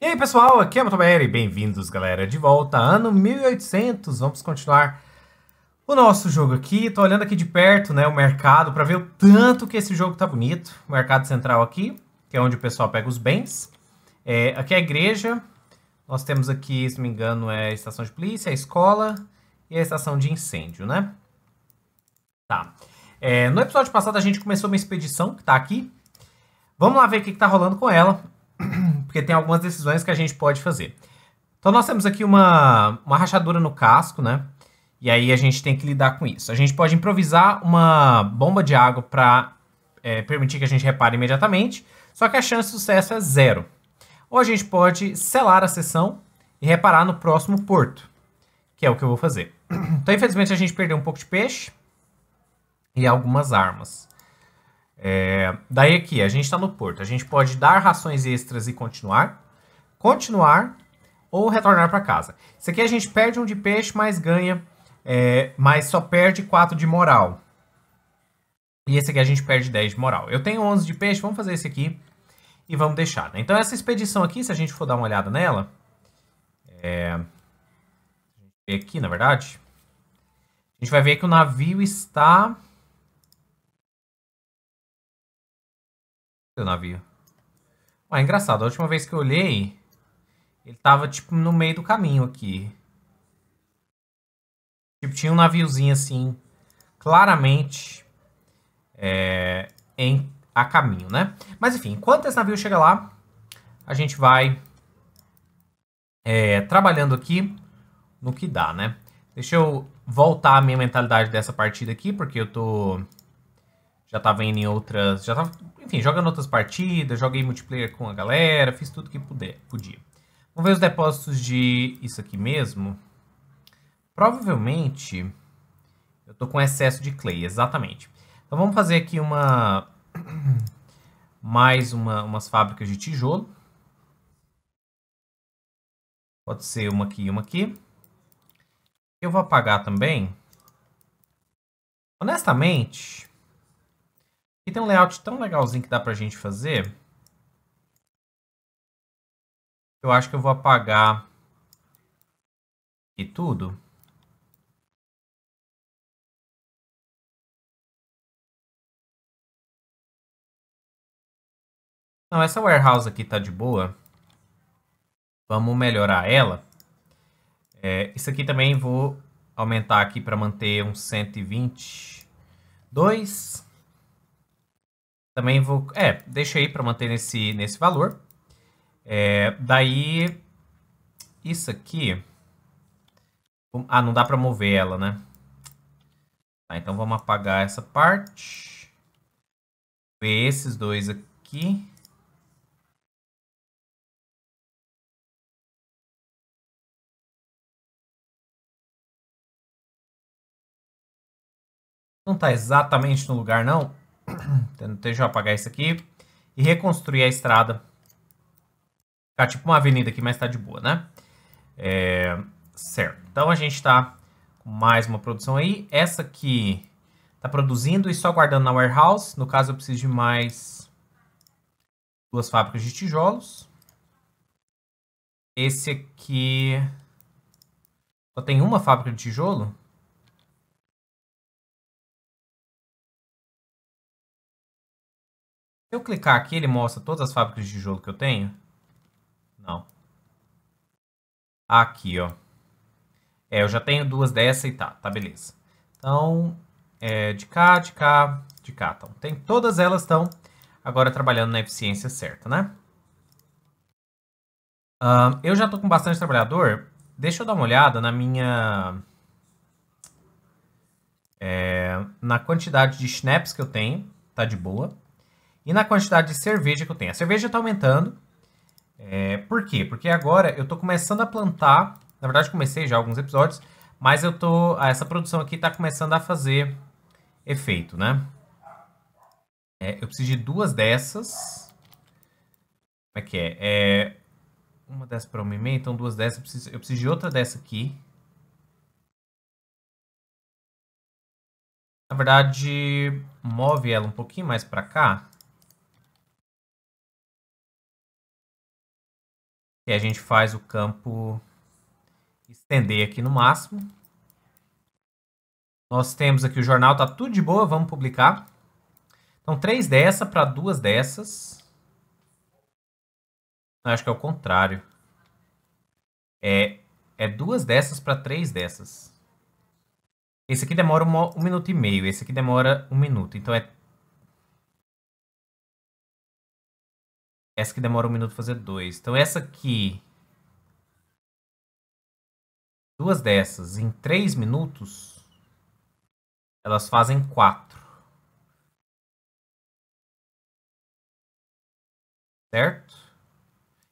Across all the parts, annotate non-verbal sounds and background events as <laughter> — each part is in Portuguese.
E aí pessoal, aqui é o e bem-vindos galera de volta, ano 1800, vamos continuar o nosso jogo aqui, tô olhando aqui de perto né, o mercado para ver o tanto que esse jogo tá bonito, o mercado central aqui, que é onde o pessoal pega os bens, é, aqui é a igreja, nós temos aqui, se não me engano, é a estação de polícia, a escola e a estação de incêndio, né? Tá, é, no episódio passado a gente começou uma expedição que tá aqui, vamos lá ver o que, que tá rolando com ela, <clears throat> porque tem algumas decisões que a gente pode fazer. Então nós temos aqui uma, uma rachadura no casco, né? E aí a gente tem que lidar com isso. A gente pode improvisar uma bomba de água para é, permitir que a gente repare imediatamente, só que a chance de sucesso é zero. Ou a gente pode selar a sessão e reparar no próximo porto, que é o que eu vou fazer. <clears throat> Então, infelizmente, a gente perdeu um pouco de peixe e algumas armas. É, daí aqui, a gente está no porto. A gente pode dar rações extras e continuar, continuar ou retornar para casa. Isso aqui a gente perde um de peixe, mas ganha, é, mas só perde 4 de moral. E esse aqui a gente perde 10 de moral. Eu tenho 11 de peixe, vamos fazer esse aqui e vamos deixar. Né? Então essa expedição aqui, se a gente for dar uma olhada nela, é, aqui na verdade, a gente vai ver que o navio está o navio? Ué, é engraçado. A última vez que eu olhei, ele tava, tipo, no meio do caminho aqui. Tipo, tinha um naviozinho, assim, claramente é, em, a caminho, né? Mas, enfim, enquanto esse navio chega lá, a gente vai é, trabalhando aqui no que dá, né? Deixa eu voltar a minha mentalidade dessa partida aqui, porque eu tô já tava indo em outras. Já tava, enfim, jogando outras partidas, joguei multiplayer com a galera, fiz tudo que puder, podia. Vamos ver os depósitos de isso aqui mesmo. Provavelmente eu tô com excesso de clay, exatamente. Então vamos fazer aqui uma <clears throat> mais uma, umas fábricas de tijolo. Pode ser uma aqui e uma aqui. Eu vou apagar também. Honestamente, e tem um layout tão legalzinho que dá pra gente fazer. Eu acho que eu vou apagar e tudo. Não, essa warehouse aqui tá de boa. Vamos melhorar ela. É, isso aqui também vou aumentar aqui para manter uns 122. 2. Também vou... É, deixa aí para manter nesse, nesse valor. É, daí, isso aqui... Ah, não dá para mover ela, né? Tá, então vamos apagar essa parte. Ver esses dois aqui. Não tá exatamente no lugar, não? <coughs> Então, deixa eu apagar isso aqui. E reconstruir a estrada. Ficar tipo uma avenida aqui, mas tá de boa, né? É, certo. Então a gente tá com mais uma produção aí. Essa aqui tá produzindo e só guardando na warehouse. No caso, eu preciso de mais duas fábricas de tijolos. Esse aqui só tem uma fábrica de tijolo? Se eu clicar aqui, ele mostra todas as fábricas de tijolo que eu tenho? Não. Aqui, ó. É, eu já tenho duas dessa e tá, tá beleza. Então, é, de cá, de cá, de cá. Então, tem, todas elas estão agora trabalhando na eficiência certa, né? Uh, eu já estou com bastante trabalhador. Deixa eu dar uma olhada na minha... É, na quantidade de snaps que eu tenho. Tá de boa e na quantidade de cerveja que eu tenho. A cerveja está aumentando. É, por quê? Porque agora eu estou começando a plantar. Na verdade, comecei já alguns episódios, mas eu tô. Ah, essa produção aqui está começando a fazer efeito, né? É, eu preciso de duas dessas. Como é que é? é uma dessa para uma e meia, então duas dessas. Eu preciso, eu preciso de outra dessa aqui. Na verdade, move ela um pouquinho mais para cá. que a gente faz o campo estender aqui no máximo. Nós temos aqui o jornal, tá tudo de boa, vamos publicar. Então, três dessa para duas dessas. Não, acho que é o contrário. É, é duas dessas para três dessas. Esse aqui demora um, um minuto e meio, esse aqui demora um minuto. Então, é Essa que demora um minuto fazer dois. Então essa aqui. Duas dessas em três minutos, elas fazem quatro. Certo?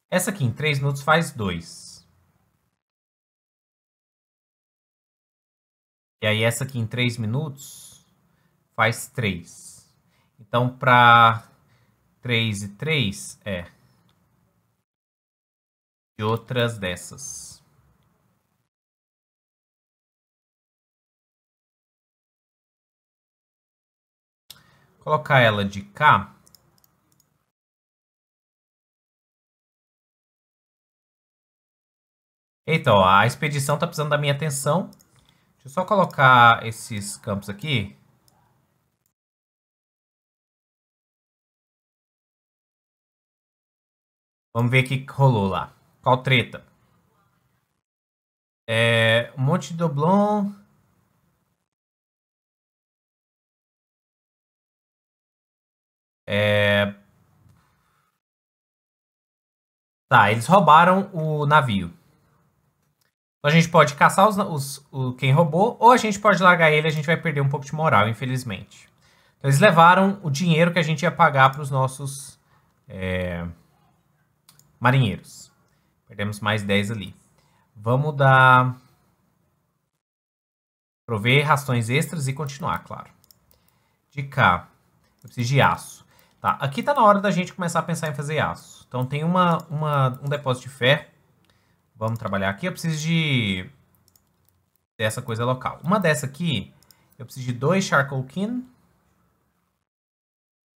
Essa aqui em três minutos faz dois. E aí essa aqui em três minutos faz três. Então, para 3 e 3? É. E outras dessas. Colocar ela de cá. Eita, ó, a expedição tá precisando da minha atenção. Deixa eu só colocar esses campos aqui. Vamos ver o que rolou lá. Qual treta? É, Monte Doblon. É... Tá, eles roubaram o navio. Então a gente pode caçar os, os, o, quem roubou, ou a gente pode largar ele, a gente vai perder um pouco de moral, infelizmente. Então, eles levaram o dinheiro que a gente ia pagar para os nossos. É marinheiros. Perdemos mais 10 ali. Vamos dar... Prover rações extras e continuar, claro. De cá, eu preciso de aço. Tá, aqui tá na hora da gente começar a pensar em fazer aço. Então tem uma, uma um depósito de ferro. Vamos trabalhar aqui. Eu preciso de... Dessa coisa local. Uma dessa aqui, eu preciso de dois charcoal kin.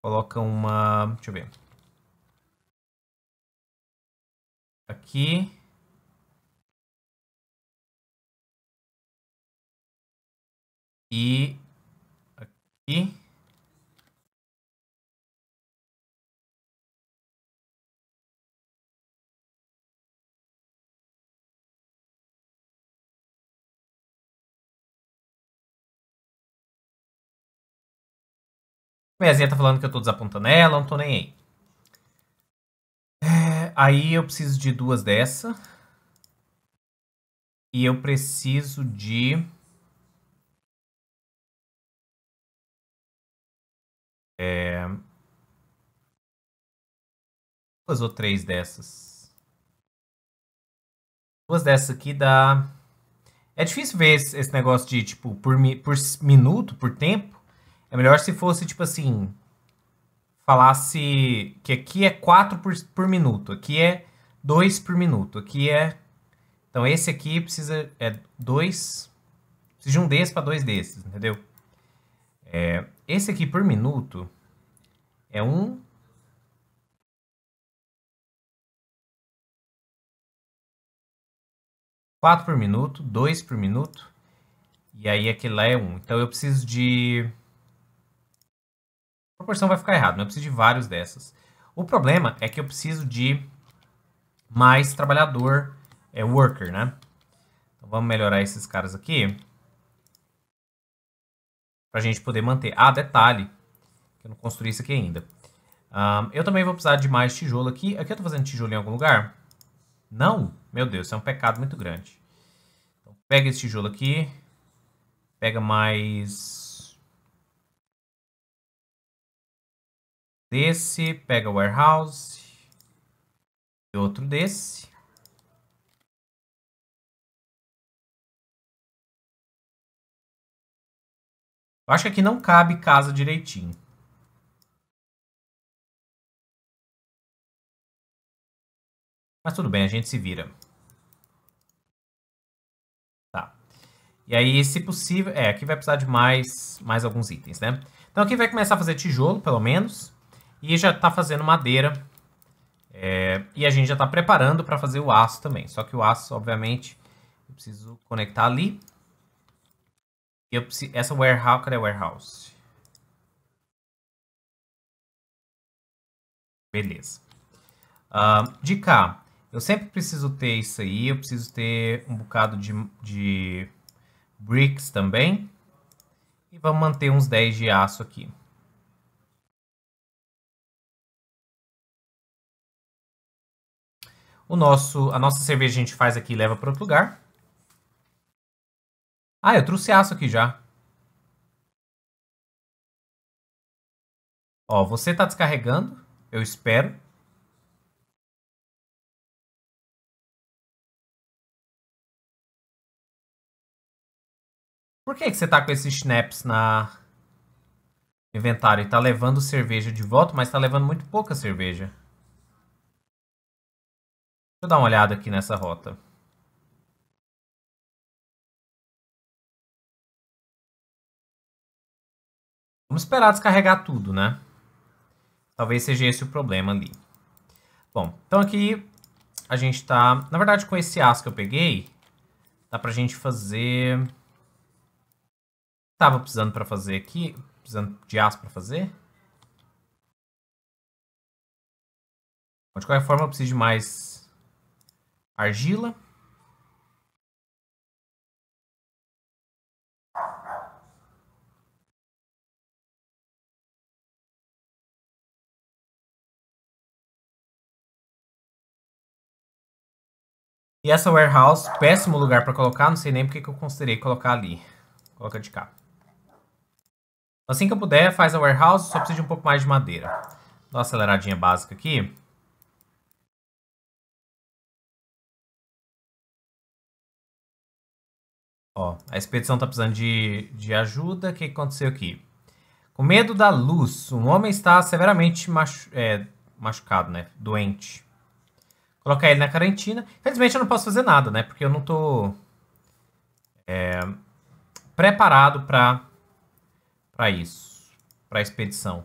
Coloca uma... Deixa eu ver. Aqui. E aqui. Mezinha tá falando que eu tô desapontando ela, não tô nem aí aí eu preciso de duas dessa. E eu preciso de... É... Duas ou três dessas. Duas dessas aqui dá... É difícil ver esse, esse negócio de, tipo, por, mi... por minuto, por tempo. É melhor se fosse, tipo assim, falasse que aqui é 4 por, por minuto, aqui é 2 por minuto, aqui é... Então esse aqui precisa é dois Precisa de um desse para dois desses, entendeu? É, esse aqui por minuto é um... Quatro por minuto, dois por minuto, e aí aquele lá é um. Então eu preciso de proporção vai ficar errada, né? eu preciso de vários dessas. O problema é que eu preciso de mais trabalhador, é, worker, né? Então vamos melhorar esses caras aqui. Pra gente poder manter. Ah, detalhe, eu não construí isso aqui ainda. Um, eu também vou precisar de mais tijolo aqui. Aqui eu tô fazendo tijolo em algum lugar? Não? Meu Deus, isso é um pecado muito grande. Então, pega esse tijolo aqui. Pega mais desse, pega o warehouse e outro desse. Eu acho que aqui não cabe casa direitinho. Mas tudo bem, a gente se vira. Tá. E aí, se possível... É, aqui vai precisar de mais, mais alguns itens, né? Então aqui vai começar a fazer tijolo, pelo menos. E já está fazendo madeira. É, e a gente já está preparando para fazer o aço também. Só que o aço, obviamente, eu preciso conectar ali. eu preciso, essa warehouse, cadê a warehouse? Beleza. Uh, de cá, eu sempre preciso ter isso aí. Eu preciso ter um bocado de, de bricks também. E vamos manter uns 10 de aço aqui. O nosso, a nossa cerveja a gente faz aqui e leva para outro lugar. Ah, eu trouxe aço aqui já. Ó, você está descarregando, eu espero. Por que, que você está com esses snaps na inventário? Está levando cerveja de volta, mas está levando muito pouca cerveja eu dar uma olhada aqui nessa rota. Vamos esperar descarregar tudo, né? Talvez seja esse o problema ali. Bom, então aqui a gente tá... Na verdade, com esse aço que eu peguei, dá pra gente fazer... Tava precisando pra fazer aqui... Precisando de aço pra fazer? de qualquer forma, eu preciso de mais argila. E essa warehouse, péssimo lugar para colocar, não sei nem porque que eu considerei colocar ali. Coloca de cá. Assim que eu puder, faz a warehouse, só precisa de um pouco mais de madeira. Dá uma aceleradinha básica aqui. Ó, a expedição está precisando de, de ajuda. O que aconteceu aqui? Com medo da luz, um homem está severamente machu é, machucado, né? Doente. Colocar ele na quarentena. Infelizmente eu não posso fazer nada, né? Porque eu não tô é, preparado para para isso, para a expedição.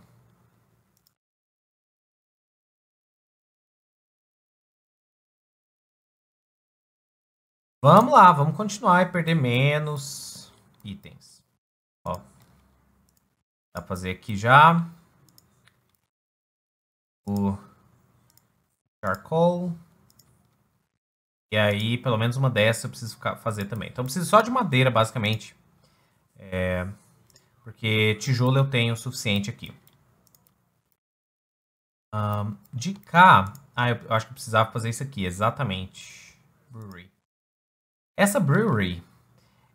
Vamos lá, vamos continuar e perder menos itens. Ó, dá pra fazer aqui já. O charcoal. E aí, pelo menos uma dessa eu preciso fazer também. Então, eu preciso só de madeira, basicamente. É, porque tijolo eu tenho o suficiente aqui. Um, de cá... Ah, eu acho que eu precisava fazer isso aqui, exatamente. Brewery. Essa brewery,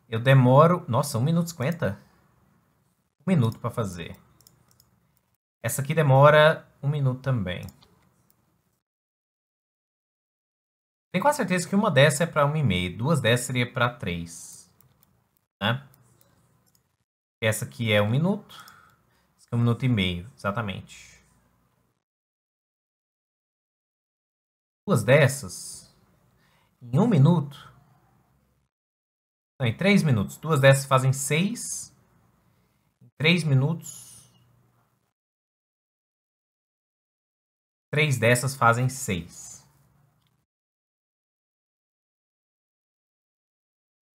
eu demoro... Nossa, 1 minuto e 50? 1 minuto para fazer. Essa aqui demora 1 minuto também. Tenho quase certeza que uma dessa é para 1,5. Duas dessas seria para 3. Né? Essa aqui é 1 minuto. Essa aqui é 1 minuto e meio, exatamente. Duas dessas, em 1 minuto, não, em 3 minutos. Duas dessas fazem 6. Em 3 minutos. 3 dessas fazem 6.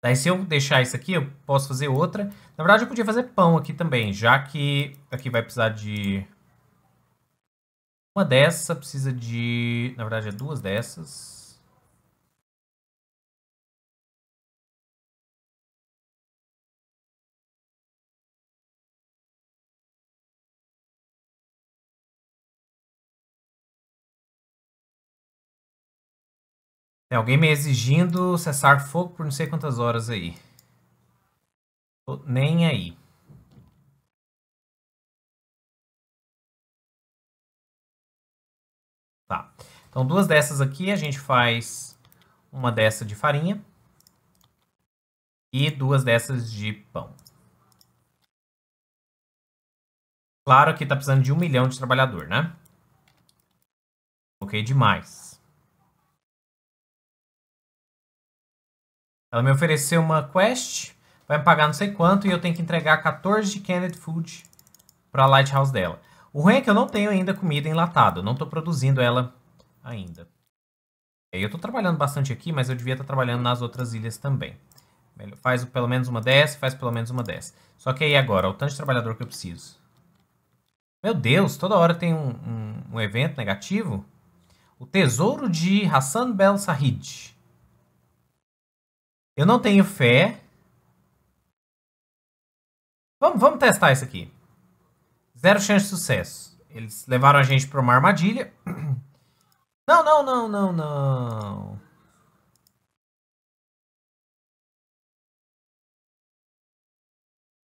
Daí se eu deixar isso aqui, eu posso fazer outra. Na verdade, eu podia fazer pão aqui também, já que aqui vai precisar de... Uma dessa precisa de... Na verdade, é duas dessas. Tem é alguém me exigindo cessar fogo por não sei quantas horas aí. Tô nem aí. Tá. Então duas dessas aqui a gente faz uma dessa de farinha e duas dessas de pão. Claro que tá precisando de um milhão de trabalhador, né? Ok, demais. Ela me ofereceu uma quest, vai me pagar não sei quanto e eu tenho que entregar 14 canned food para a lighthouse dela. O ruim é que eu não tenho ainda comida enlatada, eu não estou produzindo ela ainda. Eu estou trabalhando bastante aqui, mas eu devia estar tá trabalhando nas outras ilhas também. Faz pelo menos uma dessa, faz pelo menos uma dessa. Só que aí agora, o tanto de trabalhador que eu preciso. Meu Deus, toda hora tem um, um, um evento negativo. O tesouro de Hassan Bel Sahid. Eu não tenho fé. Vamos, vamos testar isso aqui. Zero chance de sucesso. Eles levaram a gente para uma armadilha. <clears throat> Não, não, não, não, não.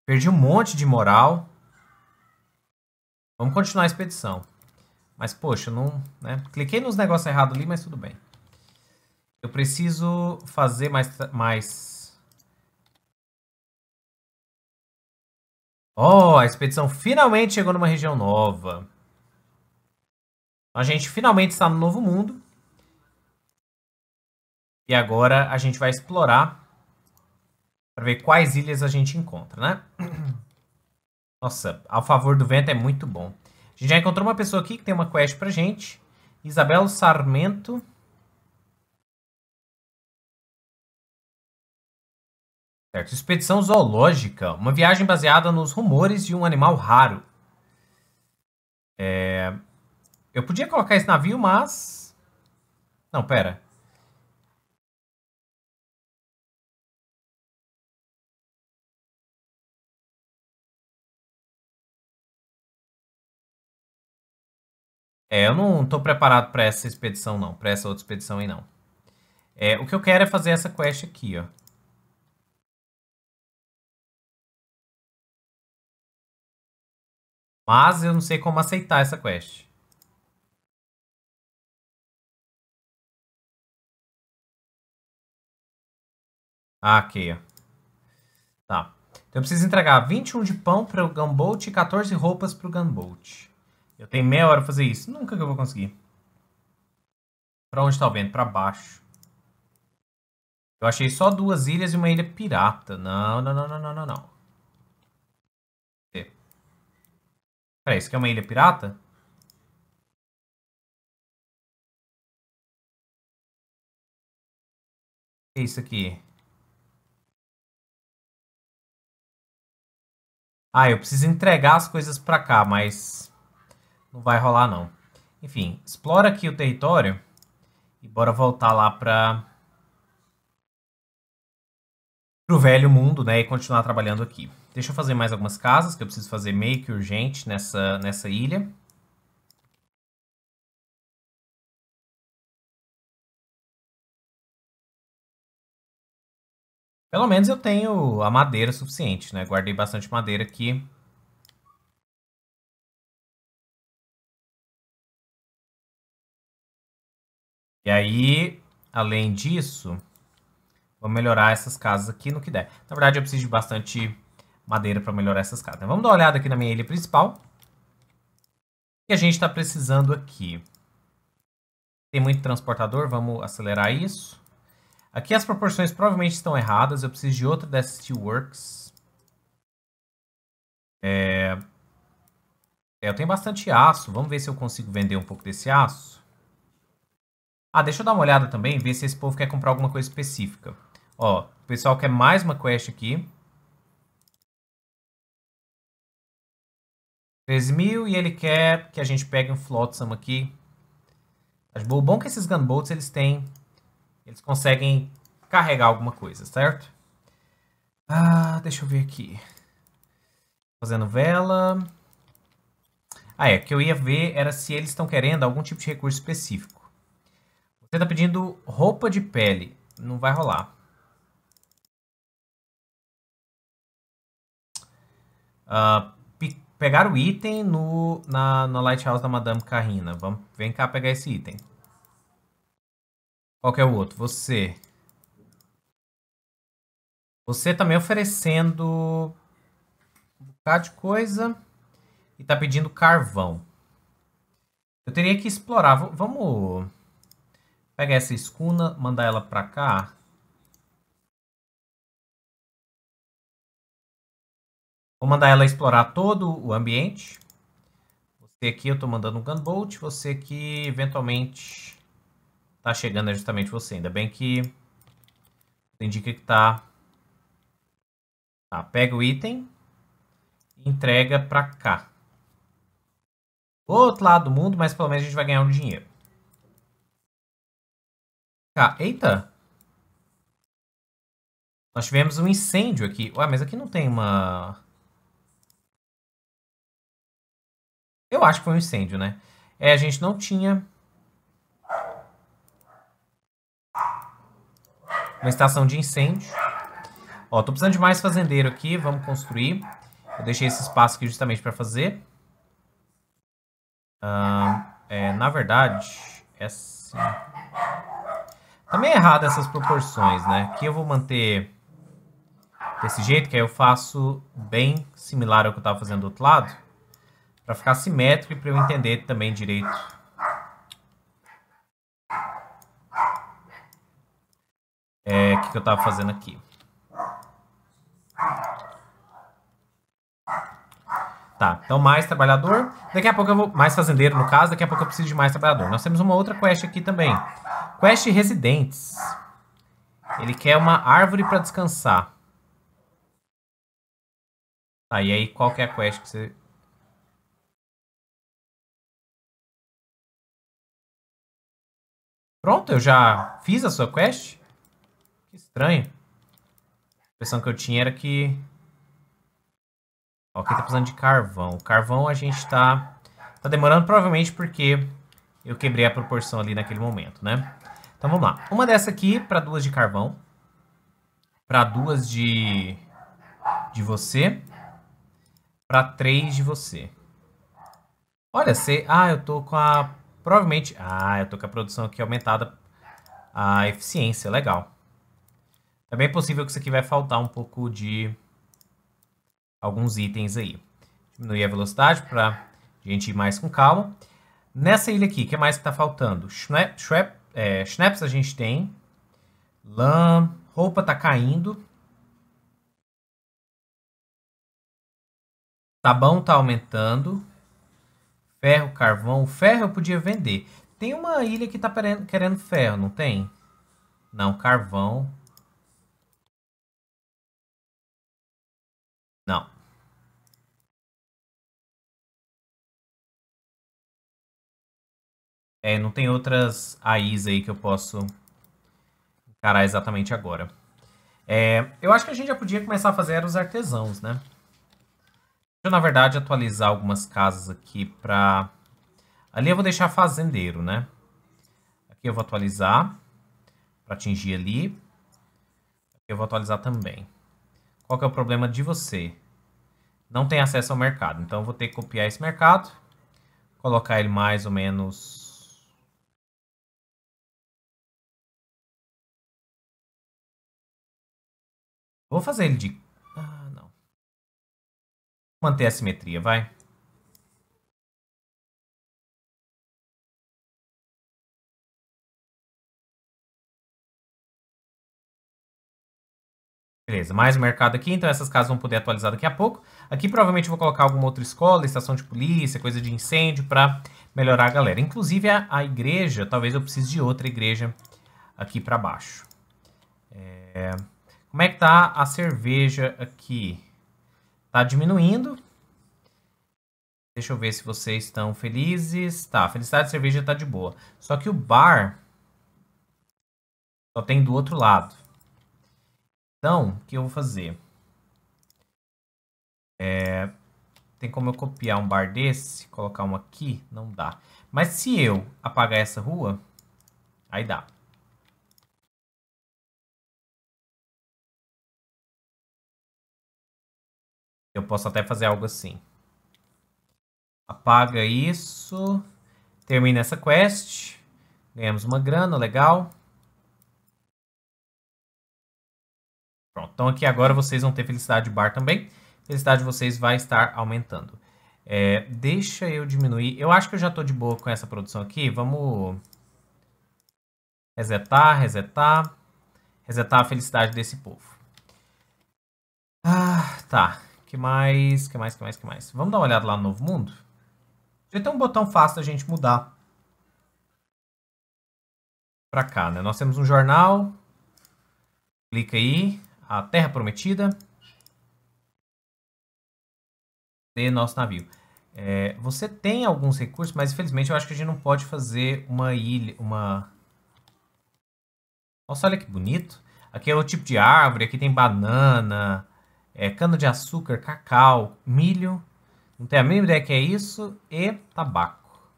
Perdi um monte de moral. Vamos continuar a expedição. Mas, poxa, não... Né? Cliquei nos negócios errados ali, mas tudo bem. Eu preciso fazer mais... mais... Oh, a expedição finalmente chegou numa região nova. A gente finalmente está no novo mundo. E agora a gente vai explorar para ver quais ilhas a gente encontra, né? <clears throat> Nossa, ao favor do vento é muito bom. A gente já encontrou uma pessoa aqui que tem uma quest pra gente. Isabel Sarmento. Certo. Expedição zoológica, uma viagem baseada nos rumores de um animal raro. É... Eu podia colocar esse navio, mas... Não, pera. É, eu não estou preparado para essa expedição, não. Para essa outra expedição aí, não. É, o que eu quero é fazer essa quest aqui, ó. Mas eu não sei como aceitar essa quest. Ah, aqui, ó. Tá. Então eu preciso entregar 21 de pão para o Gunbolt e 14 roupas para o Gunbolt. Eu tenho meia hora para fazer isso. Nunca que eu vou conseguir. Pra onde está o vento? Pra baixo. Eu achei só duas ilhas e uma ilha pirata. não, não, não, não, não, não. Peraí, isso aqui é uma ilha pirata? é isso aqui? Ah, eu preciso entregar as coisas pra cá, mas não vai rolar não. Enfim, explora aqui o território e bora voltar lá pra... pro velho mundo, né, e continuar trabalhando aqui. Deixa eu fazer mais algumas casas, que eu preciso fazer meio que urgente nessa, nessa ilha. Pelo menos eu tenho a madeira suficiente, né? Guardei bastante madeira aqui. E aí, além disso, vou melhorar essas casas aqui no que der. Na verdade, eu preciso de bastante madeira para melhorar essas casas. Então, vamos dar uma olhada aqui na minha ilha principal. O que a gente está precisando aqui? Tem muito transportador, vamos acelerar isso. Aqui as proporções provavelmente estão erradas, eu preciso de outro dessa Steelworks. É... É, eu tenho bastante aço, vamos ver se eu consigo vender um pouco desse aço. Ah, deixa eu dar uma olhada também, ver se esse povo quer comprar alguma coisa específica. Ó, o pessoal quer mais uma quest aqui. 3.000 e ele quer que a gente pegue um flotsam aqui. O bom é que esses gunboats, eles têm... Eles conseguem carregar alguma coisa, certo? Ah, deixa eu ver aqui. Fazendo vela. Ah, é. O que eu ia ver era se eles estão querendo algum tipo de recurso específico. Você está pedindo roupa de pele. Não vai rolar. Uh, Pegar o item no, na, na Lighthouse da Madame Carrina. Vamos, vem cá pegar esse item. Qual que é o outro? Você. Você também tá oferecendo um bocado de coisa e tá pedindo carvão. Eu teria que explorar. V vamos pegar essa escuna, mandar ela pra cá. Vou mandar ela explorar todo o ambiente. Você aqui eu estou mandando um gunboat, você que eventualmente está chegando é justamente você. Ainda bem que indica que está. Tá, pega o item entrega para cá. Outro lado do mundo, mas pelo menos a gente vai ganhar um dinheiro. Cá, ah, eita! Nós tivemos um incêndio aqui. Ué, mas aqui não tem uma... Eu acho que foi um incêndio, né? É, a gente não tinha... Uma estação de incêndio. Ó, tô precisando de mais fazendeiro aqui. Vamos construir. Eu deixei esse espaço aqui justamente para fazer. Ah, é, na verdade, é assim. Também tá é meio errado essas proporções, né? Aqui eu vou manter desse jeito, que aí eu faço bem similar ao que eu estava fazendo do outro lado para ficar simétrico e para eu entender também direito. É, o que, que eu tava fazendo aqui? Tá, então mais trabalhador. Daqui a pouco eu vou... Mais fazendeiro, no caso. Daqui a pouco eu preciso de mais trabalhador. Nós temos uma outra quest aqui também. Quest residentes. Ele quer uma árvore para descansar. Tá, e aí qual que é a quest que você Pronto, eu já fiz a sua quest? Que estranho. A impressão que eu tinha era que... Ó, aqui tá precisando de carvão. O carvão a gente tá... Tá demorando provavelmente porque eu quebrei a proporção ali naquele momento, né? Então vamos lá. Uma dessa aqui para duas de carvão. Para duas de... De você. Para três de você. Olha, você... Ah, eu tô com a Provavelmente... Ah, eu tô com a produção aqui aumentada. A eficiência, legal. É bem possível que isso aqui vai faltar um pouco de alguns itens aí. Diminuir a velocidade para gente ir mais com calma. Nessa ilha aqui, o que mais que tá faltando? Schnapp, Schnapp, é, Schnapps a gente tem. Lã, roupa tá caindo. Sabão tá aumentando. Ferro, carvão. Ferro eu podia vender. Tem uma ilha que tá querendo ferro, não tem? Não, carvão. Não. É, não tem outras AIs aí que eu posso encarar exatamente agora. É, eu acho que a gente já podia começar a fazer os artesãos, né? Deixa eu, na verdade, atualizar algumas casas aqui para... Ali eu vou deixar fazendeiro, né? Aqui eu vou atualizar para atingir ali. Aqui eu vou atualizar também. Qual que é o problema de você? Não tem acesso ao mercado. Então, eu vou ter que copiar esse mercado. Colocar ele mais ou menos... Vou fazer ele de... Ah, não manter a simetria, vai. Beleza, mais um mercado aqui, então essas casas vão poder atualizar daqui a pouco. Aqui provavelmente vou colocar alguma outra escola, estação de polícia, coisa de incêndio para melhorar a galera. Inclusive a, a, igreja, talvez eu precise de outra igreja aqui para baixo. É... Como é que tá a cerveja aqui? Tá diminuindo. Deixa eu ver se vocês estão felizes. Tá, felicidade de cerveja tá de boa. Só que o bar só tem do outro lado. Então, o que eu vou fazer? É, tem como eu copiar um bar desse, colocar um aqui? Não dá. Mas se eu apagar essa rua, aí dá. Eu posso até fazer algo assim. Apaga isso. Termina essa quest. Ganhamos uma grana, legal. Pronto, então aqui agora vocês vão ter felicidade de bar também. Felicidade de vocês vai estar aumentando. É, deixa eu diminuir. Eu acho que eu já estou de boa com essa produção aqui. Vamos resetar, resetar. Resetar a felicidade desse povo. Ah, tá. Que mais? Que mais? Que mais? Que mais? Vamos dar uma olhada lá no Novo Mundo? Já tem um botão fácil da gente mudar. Pra cá, né? Nós temos um jornal. Clica aí. A Terra Prometida. De nosso navio. É, você tem alguns recursos, mas infelizmente eu acho que a gente não pode fazer uma ilha, uma... Nossa, olha que bonito. Aqui é o tipo de árvore, aqui tem banana, é, cana-de-açúcar, cacau, milho. Não tenho a mínima ideia que é isso. E tabaco.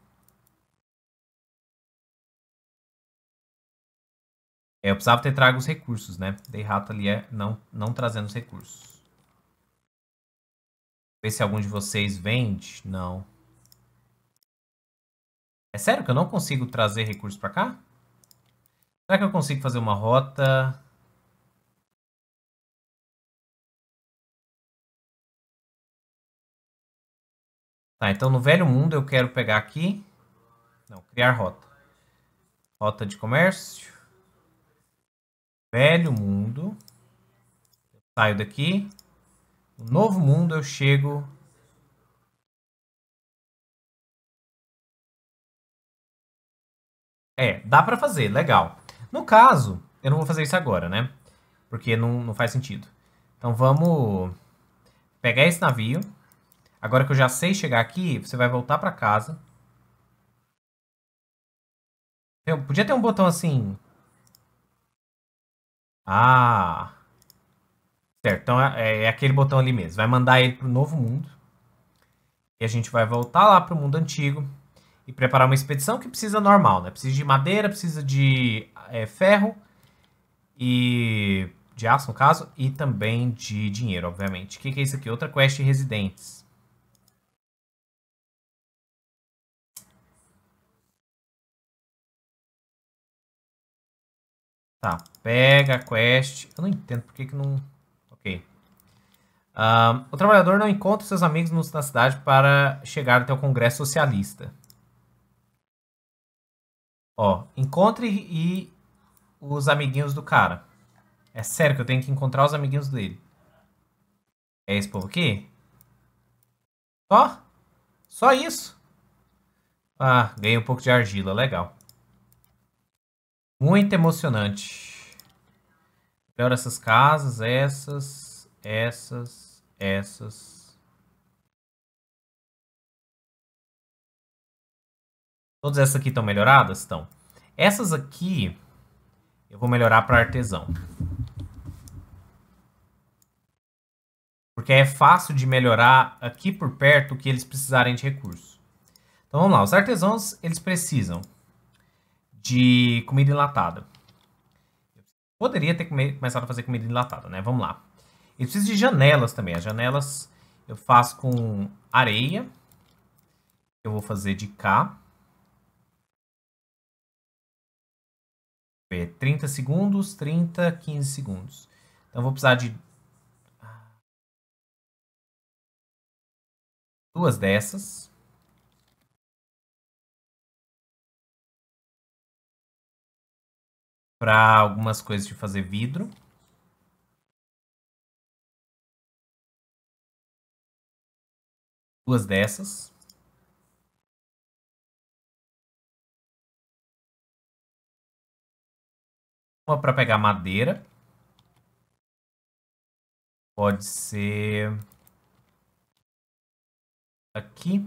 É, eu precisava ter trago os recursos, né? Dei rato ali é não, não trazendo os recursos. Ver se algum de vocês vende. Não. É sério que eu não consigo trazer recursos pra cá? Será que eu consigo fazer uma rota? Tá, então no velho mundo eu quero pegar aqui. Não, criar rota. Rota de comércio. Velho mundo. Eu saio daqui. No novo mundo eu chego. É, dá pra fazer, legal. No caso, eu não vou fazer isso agora, né? Porque não, não faz sentido. Então vamos pegar esse navio. Agora que eu já sei chegar aqui, você vai voltar para casa. Eu podia ter um botão assim. Ah. Certo, então é, é, é aquele botão ali mesmo. Vai mandar ele para o novo mundo. E a gente vai voltar lá para o mundo antigo e preparar uma expedição que precisa normal, né? Precisa de madeira, precisa de é, ferro e de aço, no caso, e também de dinheiro, obviamente. O que, que é isso aqui? Outra quest residentes. Tá, pega a quest. Eu não entendo por que, que não... Ok. Ah, o trabalhador não encontra seus amigos na cidade para chegar até o Congresso Socialista. Ó, encontre e os amiguinhos do cara. É sério que eu tenho que encontrar os amiguinhos dele. É esse povo aqui? Ó, só isso. Ah, ganhei um pouco de argila, legal. Muito emocionante. melhor essas casas, essas, essas, essas. Todas essas aqui estão melhoradas? Estão. Essas aqui eu vou melhorar para artesão. Porque é fácil de melhorar aqui por perto o que eles precisarem de recurso. Então vamos lá, os artesãos eles precisam de comida enlatada. Eu poderia ter come começado a fazer comida enlatada, né? Vamos lá. Eu preciso de janelas também. As janelas eu faço com areia. Eu vou fazer de cá. 30 é, segundos, 30, 15 segundos. Então eu vou precisar de duas dessas. para algumas coisas de fazer vidro. Duas dessas. Uma para pegar madeira. Pode ser aqui.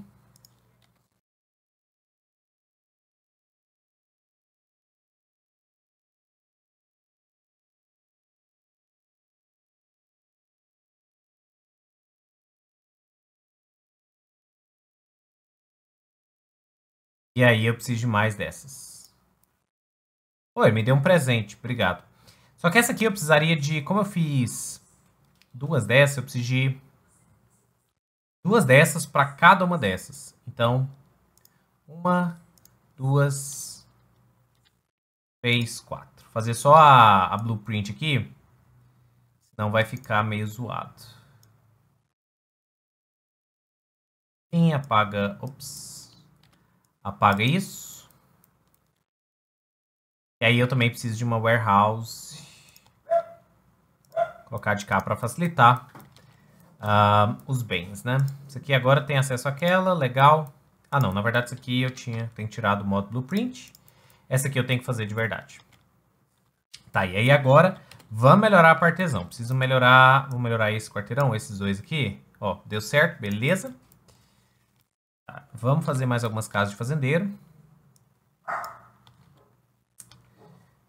E aí eu preciso de mais dessas. Oi, me deu um presente, obrigado. Só que essa aqui eu precisaria de... Como eu fiz duas dessas, eu preciso de... Duas dessas para cada uma dessas. Então, uma, duas, três, quatro. Vou fazer só a, a blueprint aqui, senão vai ficar meio zoado. Quem apaga... Ops. Apaga isso. E aí eu também preciso de uma warehouse. Vou colocar de cá para facilitar uh, os bens, né? Isso aqui agora tem acesso àquela, legal. Ah não, na verdade isso aqui eu tinha, tenho que tirar do modo blueprint. Essa aqui eu tenho que fazer de verdade. Tá, e aí agora Vamos melhorar a partezão. Preciso melhorar... Vou melhorar esse quarteirão, esses dois aqui. Ó, deu certo, beleza. Tá, vamos fazer mais algumas casas de fazendeiro.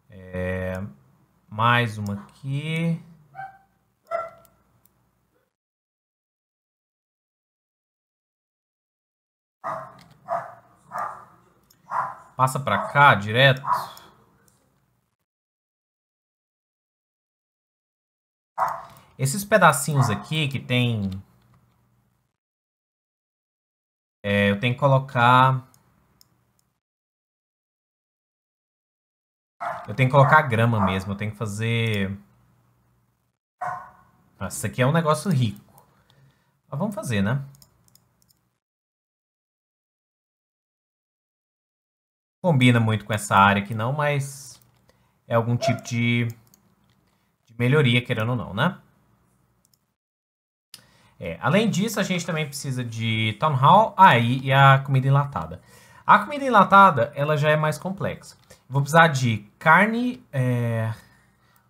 É, mais uma aqui. Passa para cá direto. Esses pedacinhos aqui que tem é, eu tenho que colocar... Eu tenho que colocar grama mesmo, eu tenho que fazer... Nossa, isso aqui é um negócio rico. Mas vamos fazer, né? Combina muito com essa área aqui não, mas... É algum tipo de, de melhoria, querendo ou não, né? É, além disso, a gente também precisa de Town Hall, aí ah, e, e a comida enlatada. A comida enlatada, ela já é mais complexa. Vou precisar de carne, é,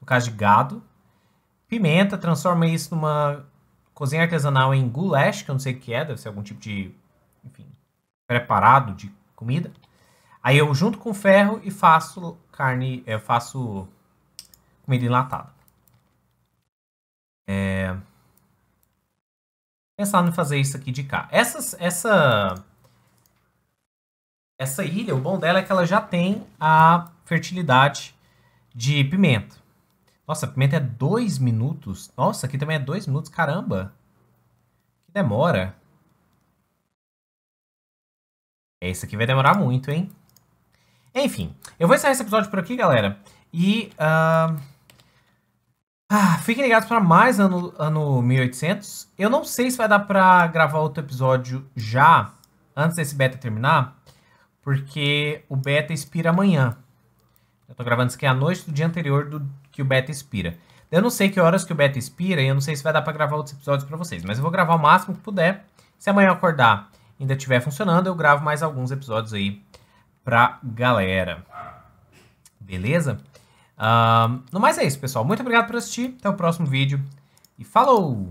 no caso de gado, pimenta, transforma isso numa cozinha artesanal em goulash, que eu não sei o que é, deve ser algum tipo de, enfim, preparado de comida. Aí eu junto com ferro e faço carne, eu faço comida enlatada. É pensando em fazer isso aqui de cá. Essas, essa, essa ilha, o bom dela é que ela já tem a fertilidade de pimenta. Nossa, a pimenta é 2 minutos. Nossa, aqui também é 2 minutos, caramba. Que demora. Esse é, aqui vai demorar muito, hein? Enfim, eu vou encerrar esse episódio por aqui, galera. E... Uh... Ah, fiquem ligados para mais ano, ano 1800. Eu não sei se vai dar para gravar outro episódio já, antes desse beta terminar, porque o beta expira amanhã. Eu tô gravando isso aqui à noite do dia anterior do que o beta expira. Eu não sei que horas que o beta expira e eu não sei se vai dar para gravar outros episódios para vocês, mas eu vou gravar o máximo que puder. Se amanhã eu acordar ainda estiver funcionando, eu gravo mais alguns episódios aí pra galera. Beleza? Um, ah, no mais é isso, pessoal. Muito obrigado por assistir. Até o próximo vídeo. E falou!